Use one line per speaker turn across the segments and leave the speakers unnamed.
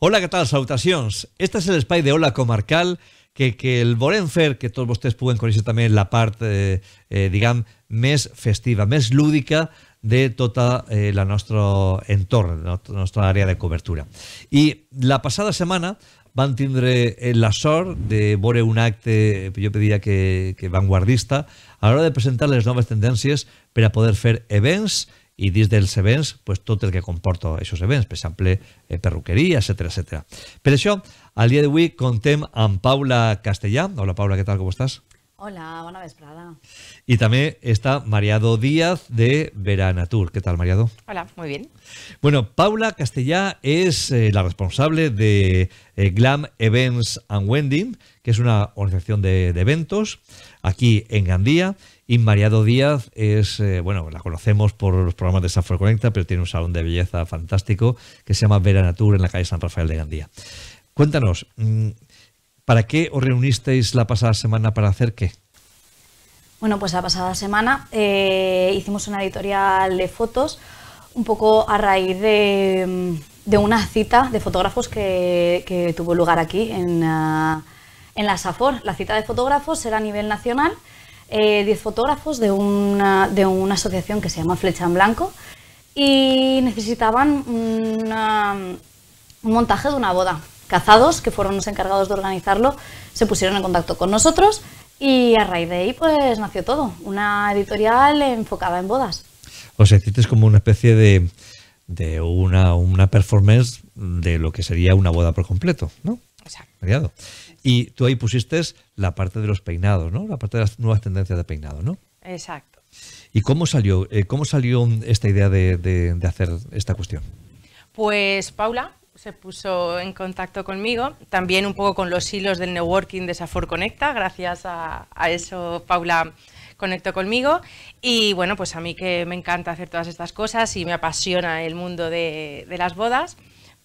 Hola, què tal? Salutacions. Este és l'espai de Hola Comarcal que, que el volem fer que tots vostès puguen conèixer també la part, eh, eh, diguem, més festiva, més lúdica de tota eh, la nostra entorn, la nostra àrea de cobertura. I la passada setmana van tindre eh, la sort de veure un acte, eh, jo diria que, que vanguardista, a l'hora de presentar les noves tendències per a poder fer events y desde el events pues, todo el que comporta esos events, pues exemple, eh, perruquería, etcétera, etcétera. pero eso, al al de hoy contem a Paula Castellá. Hola, Paula, ¿qué tal, ¿Cómo estás?
Hola, vez prada
Y también está Mariado Díaz de Veranatur. ¿Qué tal, Mariado?
Hola, muy bien.
Bueno, Paula Castellá es eh, la responsable de eh, Glam Events and Wending, que es una organización de eventos aquí en Gandía Inmariado Díaz es, eh, bueno, la conocemos por los programas de SAFOR Conecta, pero tiene un salón de belleza fantástico que se llama Vera Natur en la calle San Rafael de Gandía. Cuéntanos, mm, ¿para qué os reunisteis la pasada semana para hacer qué?
Bueno, pues la pasada semana eh, hicimos una editorial de fotos un poco a raíz mm, de, una cita de fotógrafos que, que tuvo lugar aquí en, ah, en la SAFOR. La cita de fotógrafos era a nivel nacional 10 eh, fotógrafos de una, de una asociación que se llama Flecha en Blanco y necesitaban un montaje de una boda. Cazados, que fueron los encargados de organizarlo, se pusieron en contacto con nosotros y a raíz de ahí pues nació todo, una editorial enfocada en bodas.
O sea, es como una especie de, de una, una performance de lo que sería una boda por completo, ¿no? Exacto. Y tú ahí pusiste la parte de los peinados, ¿no? La parte de las nuevas tendencias de peinado, ¿no? Exacto. ¿Y cómo salió, eh, cómo salió esta idea de, hacer esta cuestión?
Pues Paula, se puso en contacto conmigo, también un poco con los hilos del networking de Safor Conecta, gracias a, eso Paula conectó conmigo y bueno, pues a mí que me encanta hacer todas estas cosas y me apasiona el mundo de las bodas,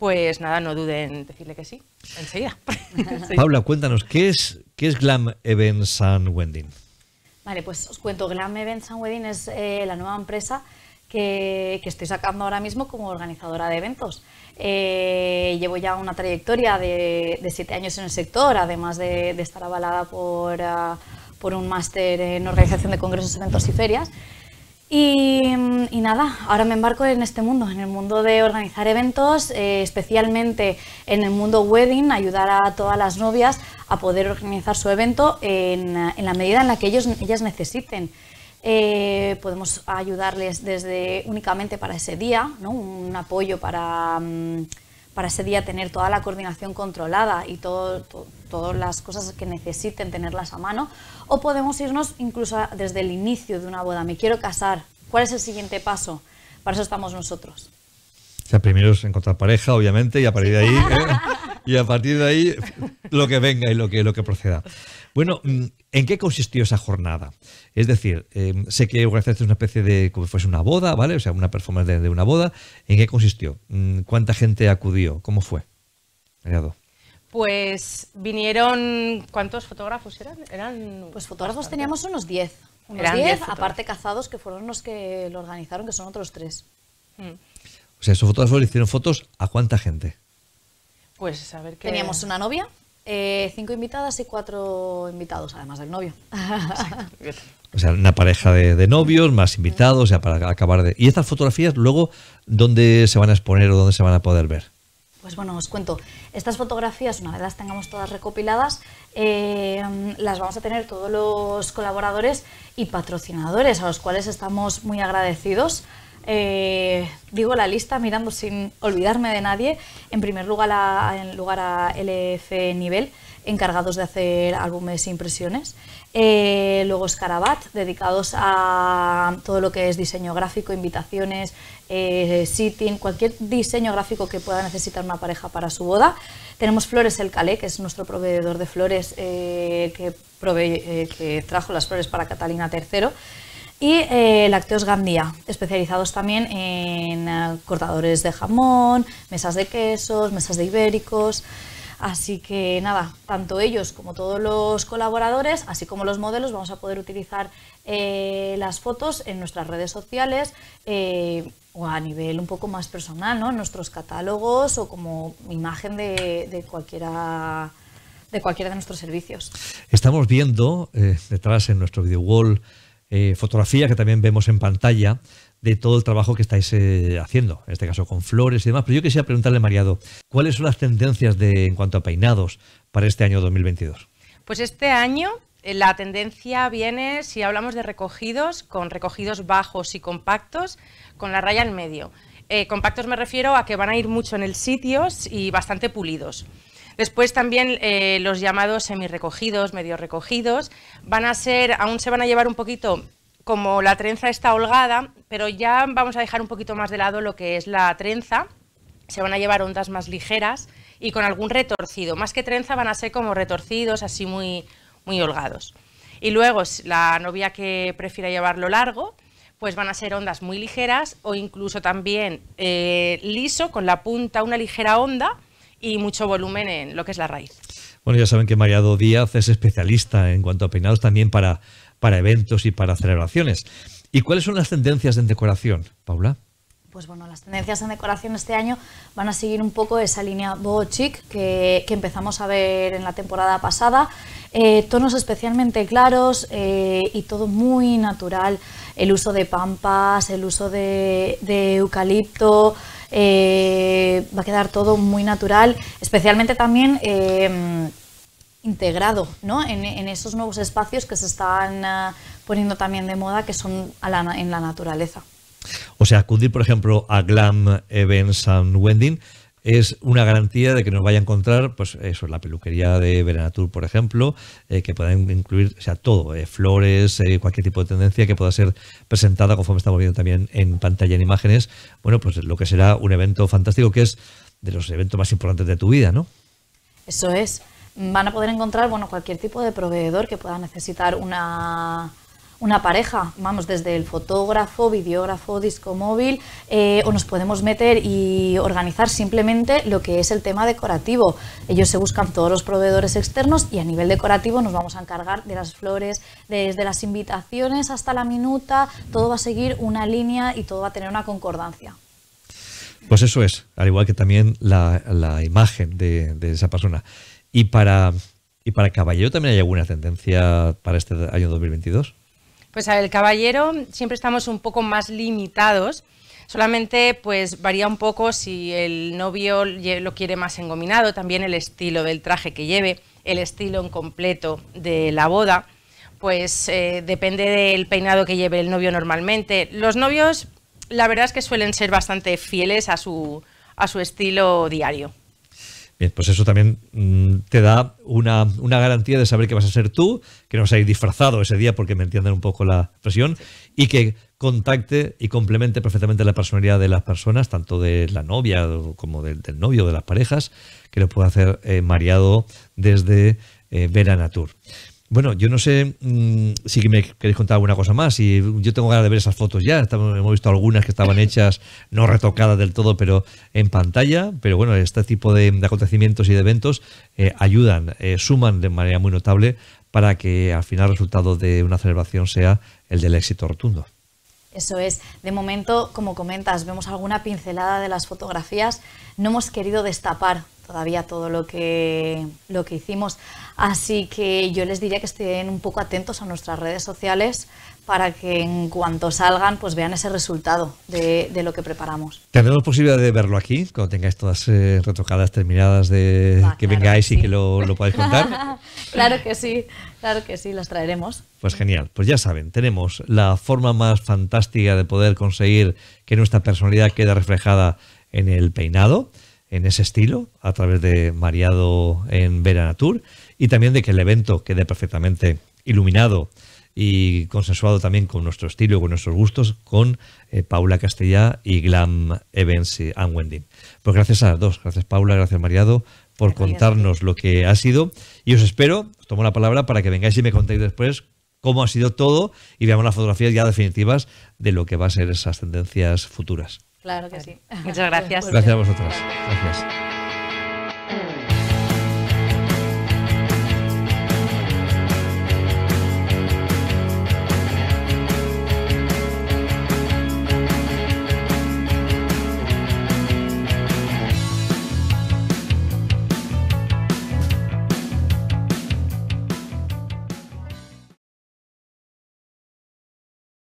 pues nada, no duden en decirle que sí, enseguida.
Paula, cuéntanos, ¿qué es, qué es Glam Events and Wedding?
Vale, pues os cuento, Glam Events and Wedding es eh, la nueva empresa que, estoy sacando ahora mismo como organizadora de eventos. Eh, llevo ya una trayectoria de, siete años en el sector, además de, estar avalada por, ah, por un máster en organización de congresos, eventos y ferias. Y, nada, ahora me embarco en este mundo, en el mundo de organizar eventos, eh, especialmente en el mundo wedding, ayudar a todas las novias a poder organizar su evento en, la medida en la que ellos, ellas necesiten. Eh, podemos ayudarles desde únicamente para ese día, un apoyo para... Mm, para ese día tener toda la coordinación controlada y todas las cosas que necesiten tenerlas a mano. O podemos irnos incluso desde el inicio de una boda. Me quiero casar. ¿Cuál es el siguiente paso? Para eso estamos nosotros.
O sea, primero es encontrar pareja, obviamente, y a partir de ahí, ¿eh? y a partir de ahí lo que venga y lo que, lo que proceda. Bueno, mm, ¿en qué consistió esa jornada? Es decir, em, sé que organizaste una especie de, como fuese una boda, ¿vale? O sea, una performance de, una boda. ¿En qué consistió? Mm, ¿Cuánta gente acudió? ¿Cómo fue?
Pues vinieron, ¿cuántos
fotógrafos eran? pues fotógrafos teníamos unos 10. Unos 10, aparte cazados, que fueron los que lo organizaron, que son otros tres. Mm.
O sea, esos fotógrafos le hicieron fotos a cuánta gente.
Pues a ver Teníamos una novia,
eh, cinco invitadas y cuatro invitados, además del novio.
o sea, una pareja de, novios, más invitados, ya para acabar de... ¿Y estas fotografías luego dónde se van a exponer o dónde se van a poder ver?
Pues bueno, os cuento, estas fotografías, una vez las tengamos todas recopiladas, eh, las vamos a tener todos los colaboradores y patrocinadores, a los cuales estamos muy agradecidos eh, digo la lista mirando sin olvidarme de nadie. En primer lugar a, en lugar a LF Nivel, encargados de hacer álbumes e impresiones. Eh, luego Scarabat, dedicados a todo lo que es diseño gráfico, invitaciones, eh, sitting, cualquier diseño gráfico que pueda necesitar una pareja para su boda. Tenemos Flores El Calé, que es nuestro proveedor de flores eh, que, que trajo las flores para Catalina III y eh, Lacteos Gandía, especializados también en eh, cortadores de jamón, mesas de quesos, mesas de ibéricos. Así que nada, tanto ellos como todos los colaboradores, así como los modelos, vamos a poder utilizar eh, las fotos en nuestras redes sociales o a nivel un poco más personal, ¿no? en nuestros catálogos o como imagen de, cualquiera de cualquiera de nuestros servicios.
Estamos viendo detrás en nuestro video wall eh, fotografía que también vemos en pantalla de todo el trabajo que estáis eh, haciendo, en este caso con flores y demás. Pero yo quisiera preguntarle, Mariado, ¿cuáles son las tendencias de, en cuanto a peinados para este año 2022?
Pues este año eh, la tendencia viene, si hablamos de recogidos, con recogidos bajos y compactos, con la raya en medio. compactos me refiero a que van a ir mucho en el sitio y bastante pulidos. Después también eh, los llamados semi-recogidos, medio recogidos, van a ser, aún se van a llevar un poquito como la trenza está holgada, pero ya vamos a dejar un poquito más de lado lo que es la trenza, se van a llevar ondas más ligeras y con algún retorcido, más que trenza van a ser como retorcidos, así muy, muy holgados. Y luego la novia que prefiera llevarlo largo, pues van a ser ondas muy ligeras o incluso también eh, liso con la punta una ligera onda, y mucho volumen en lo que es la raíz.
Bueno, ya saben que Mariado Díaz es especialista en cuanto a peinados también para, para eventos y para celebraciones. ¿Y cuáles son las tendencias en decoración, Paula?
pues bueno, las tendencias en decoración este año van a seguir un poco esa línea boho chic que, empezamos a ver en la temporada pasada. Eh, tonos especialmente claros eh, y todo muy natural. El uso de pampas, el uso de, eucalipto, eh, va a quedar todo muy natural, especialmente también em, integrado ¿no? En, esos nuevos espacios que se están ah, poniendo también de moda que son en la naturaleza.
O sea, acudir, por ejemplo, a Glam Events and Wending es una garantía de que nos vaya a encontrar, pues eso, la peluquería de Verenatur, por ejemplo, eh, que puedan incluir, o sea, todo, eh, flores, eh, cualquier tipo de tendencia que pueda ser presentada, conforme estamos viendo también en pantalla en imágenes. Bueno, pues lo que será un evento fantástico que es de los eventos más importantes de tu vida, ¿no?
Eso es. Van a poder encontrar, bueno, cualquier tipo de proveedor que pueda necesitar una una pareja, vamos, desde el fotógrafo, videógrafo, disco móvil, eh, o nos podemos meter y organizar simplemente lo que es el tema decorativo. Ellos se buscan todos los proveedores externos y a nivel decorativo nos vamos a encargar de las flores, desde las invitaciones hasta la minuta, todo va a seguir una línea y todo va a tener una concordancia.
Pues eso es, al igual que también la, imagen de, esa persona. Y para, y para Caballero también hay alguna tendencia para este año 2022.
Pues a el caballero siempre estamos un poco más limitados. Solamente pues varía un poco si el novio lo quiere más engominado, también el estilo del traje que lleve, el estilo en completo de la boda, pues eh, depende del peinado que lleve el novio normalmente. Los novios la verdad es que suelen ser bastante fieles a su, a su estilo diario.
Bien, pues eso también mm, te da una, garantía de saber que vas a ser tú, que no vas a ir disfrazado ese día porque me entienden un poco la presión y que contacte y complemente perfectamente la personalidad de las personas, tanto de la novia como del novio, de las parejas, que lo pueda hacer eh, mareado desde eh, Natur. Bueno, yo no sé mm, si me queréis contar alguna cosa más. Y yo tengo ganas de ver esas fotos ya. hemos visto algunas que estaban hechas, no retocadas del todo, pero en pantalla. Pero bueno, este tipo de, acontecimientos y de eventos eh, ayudan, eh, suman de manera muy notable para que al final el resultado de una celebración sea el del éxito rotundo.
Eso es. De momento, como comentas, vemos alguna pincelada de las fotografías. No hemos querido destapar todavía todo lo que, lo que hicimos. Así que yo les diría que estén un poco atentos a nuestras redes sociales para que en cuanto salgan pues vean ese resultado de, de lo que preparamos.
¿Tendremos posibilidad de verlo aquí cuando tengáis todas eh, retocadas terminadas de ah, que vengáis y que lo, lo podáis contar?
claro que sí, claro que sí, las traeremos.
Pues genial, pues ya saben, tenemos la forma más fantástica de poder conseguir que nuestra personalidad quede reflejada en el peinado en ese estilo a través de Mariado en Vera Natur y también de que el evento quede perfectamente iluminado y consensuado también con nuestro estilo, y con nuestros gustos, con eh, Paula Castellá y Glam Events and Wending. Pues gracias a dos, gracias Paula, gracias Mariado por contarnos lo que ha sido y os espero, os tomo la palabra para que vengáis y me contéis después cómo ha sido todo y veamos las fotografías ya definitivas de lo que va a ser esas tendencias futuras.
Claro que sí. Muchas gracias. Gracias a vosotros.
Gracias.